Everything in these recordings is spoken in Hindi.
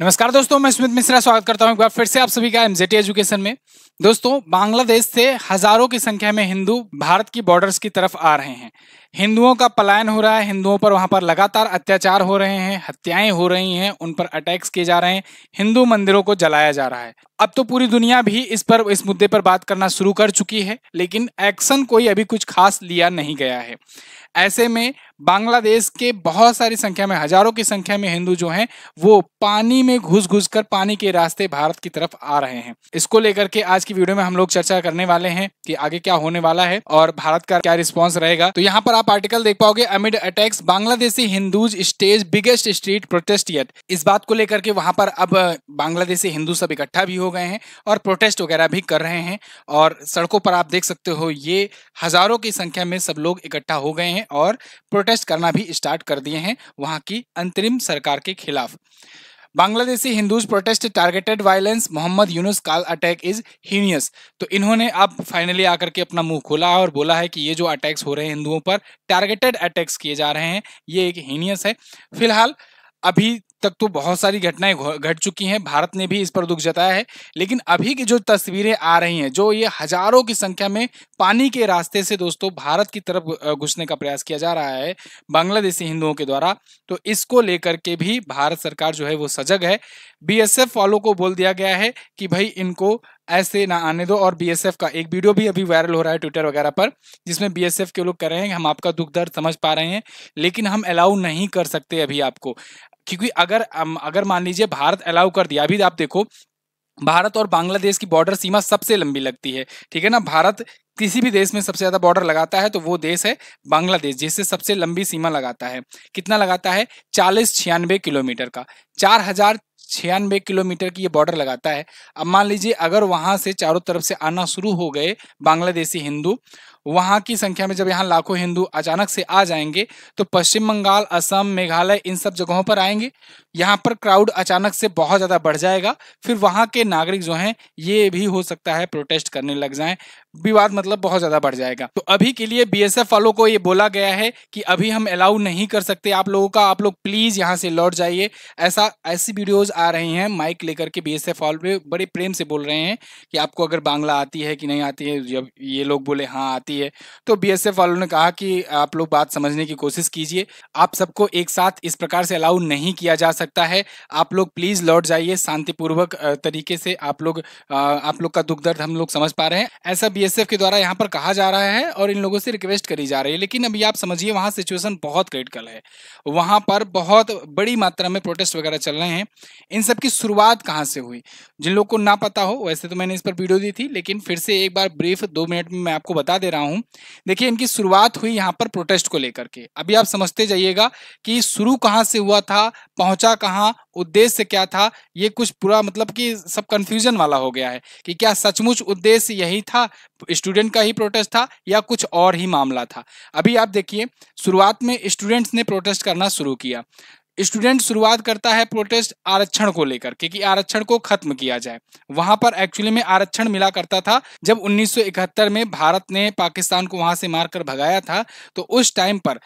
नमस्कार दोस्तों मैं सुमित मिश्रा स्वागत करता हूं एक बार फिर से आप सभी का एमजेटी एजुकेशन में दोस्तों बांग्लादेश से हजारों की संख्या में हिंदू भारत की बॉर्डर्स की तरफ आ रहे हैं हिंदुओं का पलायन हो रहा है हिंदुओं पर वहां पर लगातार अत्याचार हो रहे हैं हत्याएं हो रही हैं उन पर अटैक्स किए जा रहे हैं हिंदू मंदिरों को जलाया जा रहा है अब तो पूरी दुनिया भी इस पर इस मुद्दे पर बात करना शुरू कर चुकी है लेकिन एक्शन कोई अभी कुछ खास लिया नहीं गया है ऐसे में बांग्लादेश के बहुत सारी संख्या में हजारों की संख्या में हिंदू जो हैं वो पानी में घुस घुस कर पानी के रास्ते भारत की तरफ आ रहे हैं इसको लेकर के आज की वीडियो में हम लोग चर्चा करने वाले हैं कि आगे क्या होने वाला है और भारत का क्या रिस्पॉन्स रहेगा तो यहाँ पर आप आप आर्टिकल देख पाओगे amid attacks Bangladeshi Hindus stage biggest street protest yet इस बात को लेकर के वहां पर अब बांग्लादेशी हिंदू सब इकट्ठा भी हो गए हैं और प्रोटेस्ट वगैरह भी कर रहे हैं और सड़कों पर आप देख सकते हो ये हजारों की संख्या में सब लोग इकट्ठा हो गए हैं और प्रोटेस्ट करना भी स्टार्ट कर दिए हैं वहाँ की अंतरिम सरकार के खिलाफ Bangladeshi Hindus protest targeted violence Mohammad Yunus call attack is heinous तो इन्होंने अब फाइनली आकर के अपना मुंह खोला और बोला है कि ये जो अटैक्स हो रहे हैं हिंदुओं पर टारगेटेड अटैक्स किए जा रहे हैं ये एक हीनियस है फिलहाल अभी तक तो बहुत सारी घटनाएं घट चुकी हैं भारत ने भी इस पर दुख जताया है लेकिन अभी की जो तस्वीरें आ रही हैं जो ये हजारों की संख्या में पानी के रास्ते से दोस्तों भारत की तरफ घुसने का प्रयास किया जा रहा है बांग्लादेशी हिंदुओं के द्वारा तो इसको लेकर के भी भारत सरकार जो है वो सजग है बी वालों को बोल दिया गया है कि भाई इनको ऐसे ना आने दो और बी का एक वीडियो भी अभी वायरल हो रहा है ट्विटर वगैरह पर जिसमें बी के लोग कह रहे हैं हम आपका दुख दर्द समझ पा रहे हैं लेकिन हम अलाउ नहीं कर सकते अभी आपको क्योंकि अगर अगर मान लीजिए भारत अलाउ कर दिया अभी आप देखो भारत और बांग्लादेश की बॉर्डर सीमा सबसे लंबी लगती है ठीक है ना भारत किसी भी देश में सबसे ज्यादा बॉर्डर लगाता है तो वो देश है बांग्लादेश जिससे सबसे लंबी सीमा लगाता है कितना लगाता है चालीस छियानवे किलोमीटर का चार हजार छियानवे किलोमीटर की ये बॉर्डर लगाता है अब मान लीजिए अगर वहां से चारों तरफ से आना शुरू हो गए बांग्लादेशी हिंदू वहां की संख्या में जब यहाँ लाखों हिंदू अचानक से आ जाएंगे तो पश्चिम बंगाल असम मेघालय इन सब जगहों पर आएंगे यहाँ पर क्राउड अचानक से बहुत ज़्यादा बढ़ जाएगा फिर वहां के नागरिक जो हैं ये भी हो सकता है प्रोटेस्ट करने लग जाएं विवाद मतलब बहुत ज्यादा बढ़ जाएगा तो अभी के लिए बी वालों को ये बोला गया है कि अभी हम अलाउ नहीं कर सकते आप लोगों का आप लोग प्लीज यहाँ से लौट जाइए ऐसा ऐसी वीडियोज आ रही हैं माइक लेकर के बीएसएफ वाले बड़े प्रेम से बोल रहे हैं कि आपको अगर बांग्ला आती है कि नहीं आती है जब ये लोग बोले हाँ आती है तो बी एस एफ वालों ने कहा कि आप लोग बात समझने की कोशिश कीजिए आप सबको एक साथ इस प्रकार से अलाउ नहीं किया जा सकता है आप लोग प्लीज लौट जाइए शांतिपूर्वक तरीके से आप लोग आप लोग का दुख दर्द हम लोग समझ पा रहे हैं ऐसा बी बीएसएफ के द्वारा यहाँ पर कहा जा रहा है और इन लोगों से रिक्वेस्ट करी जा रही है लेकिन अभी आप समझिए वहाँ सिचुएशन बहुत क्रिटिकल है वहाँ पर बहुत बड़ी मात्रा में प्रोटेस्ट वगैरह चल रहे हैं इन सब की शुरुआत कहाँ से हुई जिन लोगों को ना पता हो वैसे तो मैंने इस पर वीडियो दी थी लेकिन फिर से एक बार ब्रीफ दो मिनट में मैं आपको बता दे रहा हूँ देखिए इनकी शुरुआत हुई यहाँ पर प्रोटेस्ट को लेकर के अभी आप समझते जाइएगा कि शुरू कहाँ से हुआ था पहुँचा कहाँ उद्देश्य क्या था ये कुछ पूरा मतलब कि सब कंफ्यूजन वाला हो गया है कि क्या सचमुच उद्देश्य यही था स्टूडेंट का ही प्रोटेस्ट था या कुछ और ही मामला था अभी आप देखिए शुरुआत में स्टूडेंट्स ने प्रोटेस्ट करना शुरू किया स्टूडेंट शुरुआत करता है प्रोटेस्ट आरक्षण को लेकर क्योंकि आरक्षण को खत्म किया जाए वहां पर एक्चुअली में आरक्षण मिला करता था जब 1971 में भारत ने पाकिस्तान को वहां से मारकर भगाया था तो उस टाइम पर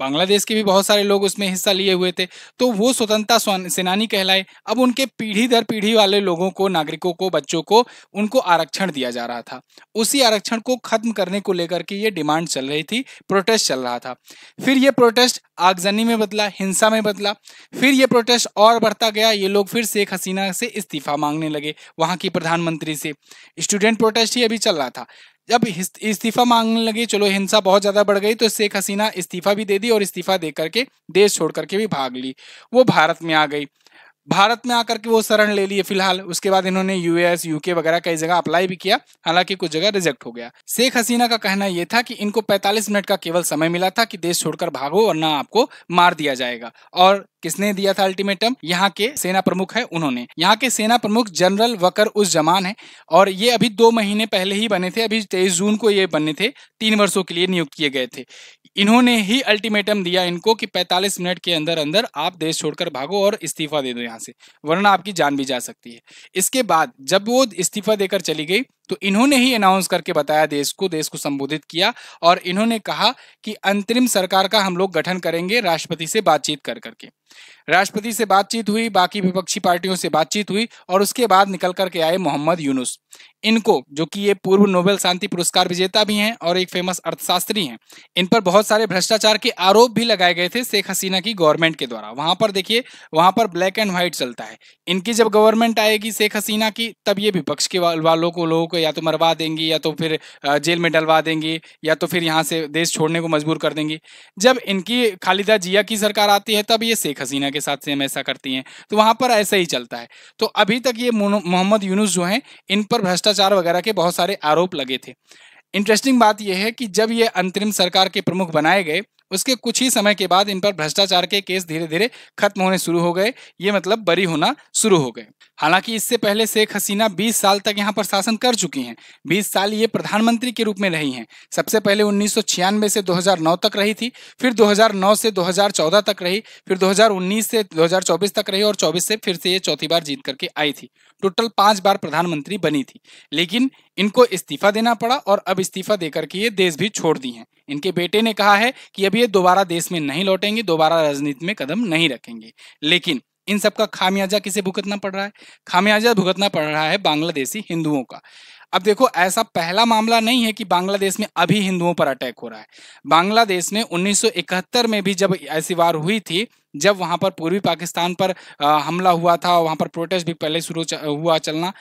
बांग्लादेश के भी बहुत सारे लोग उसमें हिस्सा लिए हुए थे तो वो स्वतंत्रता सेनानी कहलाए अब उनके पीढ़ी दर पीढ़ी वाले लोगों को नागरिकों को बच्चों को उनको आरक्षण दिया जा रहा था उसी आरक्षण को खत्म करने को लेकर के ये डिमांड चल रही थी प्रोटेस्ट चल रहा था फिर ये प्रोटेस्ट आगजनी में बदला हिंसा में बदला फिर ये प्रोटेस्ट और बढ़ता गया ये लोग फिर शेख हसीना से इस्तीफा मांगने लगे वहां की प्रधानमंत्री से स्टूडेंट प्रोटेस्ट ही अभी चल रहा था जब इस्तीफा मांगने लगे चलो हिंसा बहुत ज्यादा बढ़ गई तो शेख हसीना इस्तीफा भी दे दी और इस्तीफा दे करके देश छोड़ करके भी भाग ली वो भारत में आ गई भारत में आकर के वो शरण ले लिए फिलहाल उसके बाद इन्होंने यूएस यूके वगैरह कई जगह अप्लाई भी किया हालांकि कुछ जगह रिजेक्ट हो गया शेख हसीना का कहना यह था कि इनको 45 मिनट का केवल समय मिला था कि देश छोड़कर भागो वरना आपको मार दिया जाएगा और किसने दिया था अल्टीमेटम यहाँ के सेना प्रमुख है उन्होंने यहाँ के सेना प्रमुख जनरल वकर उस जमान है और ये अभी दो महीने पहले ही बने थे अभी तेईस जून को ये बने थे तीन वर्षों के लिए नियुक्त किए गए थे इन्होंने ही अल्टीमेटम दिया इनको कि 45 मिनट के अंदर अंदर आप देश छोड़कर भागो और इस्तीफा दे दो यहाँ से वरना आपकी जान भी जा सकती है इसके बाद जब वो इस्तीफा देकर चली गई तो इन्होंने ही अनाउंस करके बताया देश को देश को संबोधित किया और इन्होंने कहा कि अंतरिम सरकार का हम लोग गठन करेंगे राष्ट्रपति से बातचीत कर करके राष्ट्रपति से बातचीत हुई बाकी विपक्षी पार्टियों से बातचीत हुई और उसके बाद निकल करके आए मोहम्मद यूनुस इनको जो कि ये पूर्व नोबेल शांति पुरस्कार विजेता भी हैं और एक फेमस अर्थशास्त्री हैं इन पर बहुत सारे भ्रष्टाचार के आरोप भी लगाए गए थे शेख हसीना की गवर्नमेंट के द्वारा वहां पर देखिए वहां पर ब्लैक एंड व्हाइट चलता है इनकी जब गवर्नमेंट आएगी शेख हसीना की तब ये विपक्ष के वालों को लोगों को को या तो मरवा देंगी या तो फिर जेल में डलवा देंगी या तो फिर यहाँ से देश छोड़ने को मजबूर कर देंगी जब इनकी खालिदा जिया की सरकार आती है तब ये शेख हसीना के साथ सेम ऐसा करती हैं तो वहाँ पर ऐसा ही चलता है तो अभी तक ये मोहम्मद यूनुस जो हैं इन पर भ्रष्टाचार वगैरह के बहुत सारे आरोप लगे थे इंटरेस्टिंग बात यह है कि जब ये अंतरिम सरकार के प्रमुख बनाए गए उसके कुछ ही समय के बाद इन पर भ्रष्टाचार के केस धीरे धीरे खत्म होने शुरू हो गए ये मतलब बरी होना शुरू हो गए हालांकि इससे पहले शेख हसीना 20 साल तक यहाँ पर शासन कर चुकी हैं 20 साल ये प्रधानमंत्री के रूप में रही हैं सबसे पहले उन्नीस से 2009 तक रही थी फिर 2009 से 2014 तक रही फिर 2019 से 2024 तक रही और 24 से फिर से ये चौथी बार जीत करके आई थी टोटल पांच बार प्रधानमंत्री बनी थी लेकिन इनको इस्तीफा देना पड़ा और अब इस्तीफा देकर के ये देश भी छोड़ दी हैं इनके बेटे ने कहा है कि अब ये दोबारा देश में नहीं लौटेंगे दोबारा राजनीति में कदम नहीं रखेंगे लेकिन इन सबका खामियाजा किसे भुगतना पड़ रहा है खामियाजा भुगतना पड़ रहा है बांग्लादेशी हिंदुओं का अब देखो ऐसा पहला मामला नहीं है कि बांग्लादेश में अभी हिंदुओं पर अटैक हो रहा है बांग्लादेश में 1971 में भी जब ऐसी वार हुई थी जब वहां पर पूर्वी पाकिस्तान पर हमला हुआ था वहां पर प्रोटेस्ट भी पहले शुरू हुआ चलना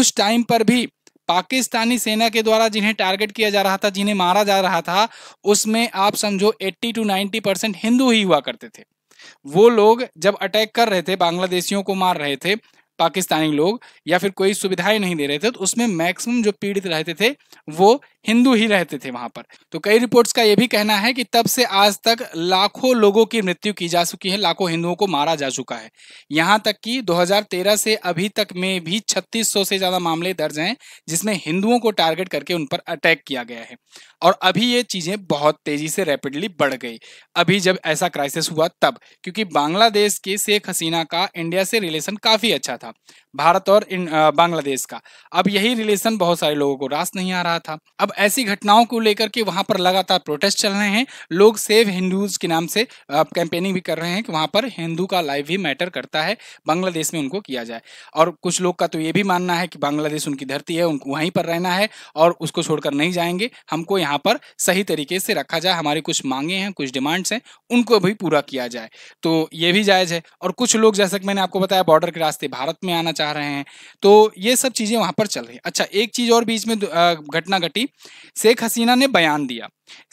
उस टाइम पर भी पाकिस्तानी सेना के द्वारा जिन्हें टारगेट किया जा रहा था जिन्हें मारा जा रहा था उसमें आप समझो 80 टू 90 परसेंट हिंदू ही हुआ करते थे वो लोग जब अटैक कर रहे थे बांग्लादेशियों को मार रहे थे पाकिस्तानी लोग या फिर कोई सुविधाएं नहीं दे रहे थे तो उसमें मैक्सिमम जो पीड़ित रहते थे वो हिंदू ही रहते थे वहां पर तो कई रिपोर्ट्स का ये भी कहना है कि तब से आज तक लाखों लोगों की मृत्यु की जा चुकी है लाखों हिंदुओं को मारा जा चुका है यहाँ तक कि 2013 से अभी तक में भी 3600 से ज्यादा मामले दर्ज हैं जिसमें हिंदुओं को टारगेट करके उन पर अटैक किया गया है और अभी ये चीजें बहुत तेजी से रैपिडली बढ़ गई अभी जब ऐसा क्राइसिस हुआ तब क्योंकि बांग्लादेश के शेख हसीना का इंडिया से रिलेशन काफी अच्छा था นะครับ भारत और बांग्लादेश का अब यही रिलेशन बहुत सारे लोगों को रास नहीं आ रहा था अब ऐसी घटनाओं को लेकर के वहां पर लगातार प्रोटेस्ट चल रहे हैं लोग सेव हिंदूज के नाम से कैंपेनिंग भी कर रहे हैं कि वहां पर हिंदू का लाइफ भी मैटर करता है बांग्लादेश में उनको किया जाए और कुछ लोग का तो ये भी मानना है कि बांग्लादेश उनकी धरती है उनको वहीं पर रहना है और उसको छोड़कर नहीं जाएंगे हमको यहाँ पर सही तरीके से रखा जाए हमारी कुछ मांगे हैं कुछ डिमांड्स हैं उनको भी पूरा किया जाए तो ये भी जायज़ है और कुछ लोग जैसा कि मैंने आपको बताया बॉर्डर के रास्ते भारत में आना चाह रहे हैं तो ये सब चीज़ें वहाँ पर चल रही अच्छा एक चीज़ और बीच में घटना घटी शेख हसीना ने बयान दिया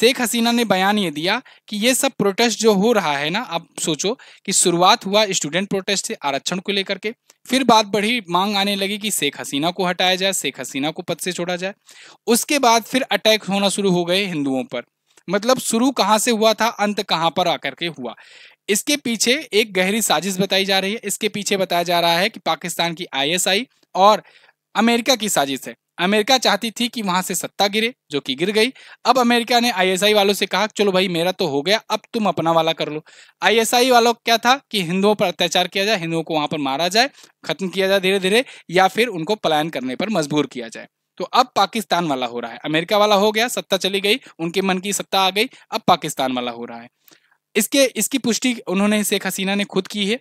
शेख हसीना ने बयान ये दिया कि ये सब प्रोटेस्ट जो हो रहा है ना आप सोचो कि शुरुआत हुआ स्टूडेंट प्रोटेस्ट से आरक्षण को लेकर के फिर बात बढ़ी मांग आने लगी कि शेख हसीना को हटाया जाए शेख हसीना को पद से छोड़ा जाए उसके बाद फिर अटैक होना शुरू हो गए हिंदुओं पर मतलब शुरू कहाँ से हुआ था अंत कहाँ पर आकर के हुआ इसके पीछे एक गहरी साजिश बताई जा रही है इसके पीछे बताया जा रहा है कि पाकिस्तान की आईएसआई और अमेरिका की साजिश है अमेरिका चाहती थी कि वहां से सत्ता गिरे जो कि गिर गई अब अमेरिका ने आईएसआई वालों से कहा चलो भाई मेरा तो हो गया अब तुम अपना वाला कर लो आईएसआई वालों क्या था कि हिंदुओं पर अत्याचार किया जाए हिंदुओं को वहां पर मारा जाए खत्म किया जाए धीरे धीरे या फिर उनको पलायन करने पर मजबूर किया जाए तो अब पाकिस्तान वाला हो रहा है अमेरिका वाला हो गया सत्ता चली गई उनके मन की सत्ता आ गई अब पाकिस्तान वाला हो रहा है इसके इसकी पुष्टि उन्होंने शेख हसीना ने खुद की है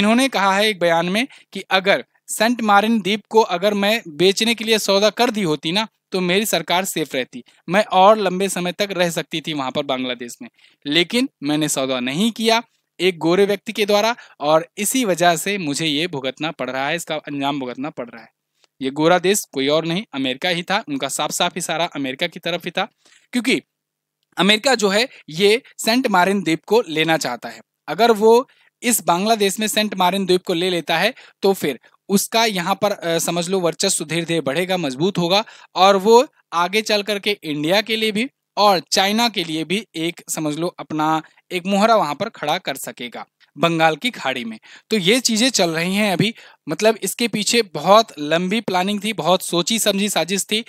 इन्होंने कहा है एक बयान में कि अगर सेंट मारिन द्वीप को अगर मैं बेचने के लिए सौदा कर दी होती ना तो मेरी सरकार सेफ रहती मैं और लंबे समय तक रह सकती थी वहां पर बांग्लादेश में लेकिन मैंने सौदा नहीं किया एक गोरे व्यक्ति के द्वारा और इसी वजह से मुझे ये भुगतना पड़ रहा है इसका अंजाम भुगतना पड़ रहा है ये गोरा देश कोई और नहीं अमेरिका ही था उनका साफ साफ इशारा अमेरिका की तरफ ही था क्योंकि अमेरिका जो है ये सेंट मारिन द्वीप को लेना चाहता है अगर वो इस बांग्लादेश में सेंट मारिन द्वीप को ले लेता है तो फिर उसका यहाँ पर आ, समझ लो वर्चस्व धीरे धीरे बढ़ेगा मजबूत होगा और वो आगे चल करके इंडिया के लिए भी और चाइना के लिए भी एक समझ लो अपना एक मोहरा वहां पर खड़ा कर सकेगा बंगाल की खाड़ी में तो ये चीजें चल रही हैं अभी मतलब इसके पीछे बहुत लंबी प्लानिंग थी बहुत सोची समझी साजिश थी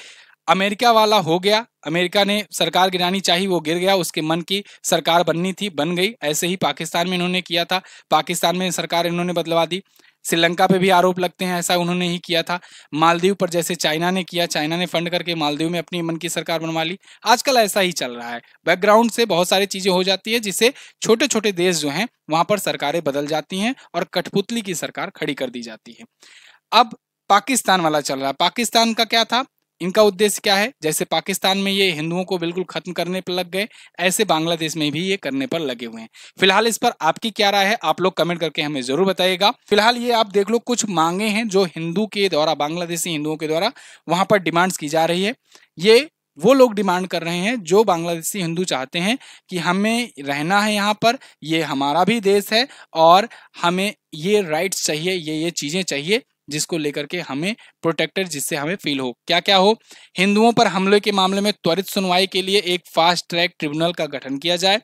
अमेरिका वाला हो गया अमेरिका ने सरकार गिरानी चाहिए वो गिर गया उसके मन की सरकार बननी थी बन गई ऐसे ही पाकिस्तान में इन्होंने किया था पाकिस्तान में सरकार इन्होंने बदलवा दी श्रीलंका पे भी आरोप लगते हैं ऐसा उन्होंने ही किया था मालदीव पर जैसे चाइना ने किया चाइना ने फंड करके मालदीव में अपनी मन की सरकार बनवा ली आजकल ऐसा ही चल रहा है बैकग्राउंड से बहुत सारी चीजें हो जाती है जिससे छोटे छोटे देश जो हैं वहां पर सरकारें बदल जाती हैं और कठपुतली की सरकार खड़ी कर दी जाती है अब पाकिस्तान वाला चल रहा है पाकिस्तान का क्या था इनका उद्देश्य क्या है जैसे पाकिस्तान में ये हिंदुओं को बिल्कुल खत्म करने पर लग गए ऐसे बांग्लादेश में भी ये करने पर लगे हुए हैं फिलहाल इस पर आपकी क्या राय है आप लोग कमेंट करके हमें जरूर बताइएगा फिलहाल ये आप देख लो कुछ मांगे हैं जो हिंदू के द्वारा बांग्लादेशी हिंदुओं के द्वारा वहां पर डिमांड्स की जा रही है ये वो लोग डिमांड कर रहे हैं जो बांग्लादेशी हिंदू चाहते हैं कि हमें रहना है यहाँ पर ये हमारा भी देश है और हमें ये राइट्स चाहिए ये ये चीज़ें चाहिए जिसको लेकर के हमें प्रोटेक्टर जिससे हमें फील हो क्या क्या हो हिंदुओं पर हमले के मामले में त्वरित सुनवाई के लिए एक फास्ट ट्रैक ट्रिब्यूनल का गठन किया जाए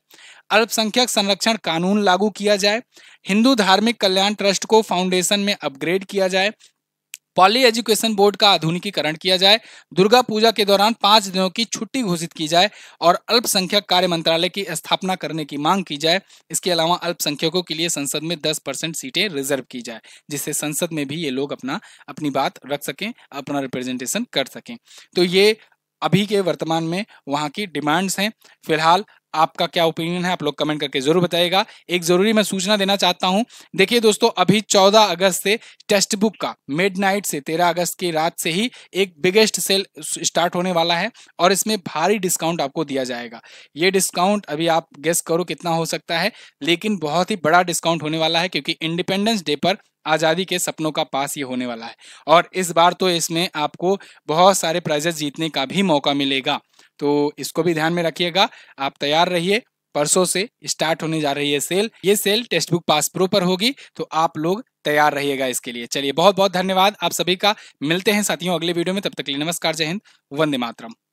अल्पसंख्यक संरक्षण कानून लागू किया जाए हिंदू धार्मिक कल्याण ट्रस्ट को फाउंडेशन में अपग्रेड किया जाए पॉली एजुकेशन बोर्ड का आधुनिकीकरण किया जाए दुर्गा पूजा के दौरान पांच दिनों की छुट्टी घोषित की जाए और अल्पसंख्यक कार्य मंत्रालय की स्थापना करने की मांग की जाए इसके अलावा अल्पसंख्यकों के लिए संसद में दस परसेंट सीटें रिजर्व की जाए जिससे संसद में भी ये लोग अपना अपनी बात रख सकें अपना रिप्रेजेंटेशन कर सकें तो ये अभी के वर्तमान में वहाँ की डिमांड्स हैं फिलहाल आपका क्या ओपिनियन है आप लोग कमेंट करके जरूर बताइएगा एक जरूरी मैं सूचना देना चाहता हूं देखिए दोस्तों अभी 14 अगस्त से टेस्ट बुक का मिड से 13 अगस्त की रात से ही एक बिगेस्ट सेल स्टार्ट होने वाला है और इसमें भारी डिस्काउंट आपको दिया जाएगा ये डिस्काउंट अभी आप गेस करो कितना हो सकता है लेकिन बहुत ही बड़ा डिस्काउंट होने वाला है क्योंकि इंडिपेंडेंस डे पर आज़ादी के सपनों का पास ये होने वाला है और इस बार तो इसमें आपको बहुत सारे प्राइजेस जीतने का भी मौका मिलेगा तो इसको भी ध्यान में रखिएगा आप तैयार रहिए परसों से स्टार्ट होने जा रही है सेल ये sale text book pass pro पर होगी तो आप लोग तैयार रहिएगा इसके लिए चलिए बहुत बहुत धन्यवाद आप सभी का मिलते हैं साथियों अगले वीडियो में तब तक के लिए नमस्कार जय हिंद वंदे मातरम